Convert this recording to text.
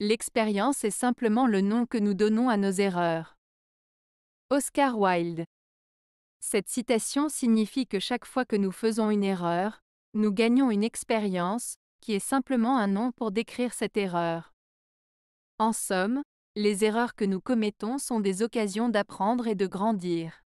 L'expérience est simplement le nom que nous donnons à nos erreurs. Oscar Wilde. Cette citation signifie que chaque fois que nous faisons une erreur, nous gagnons une expérience, qui est simplement un nom pour décrire cette erreur. En somme, les erreurs que nous commettons sont des occasions d'apprendre et de grandir.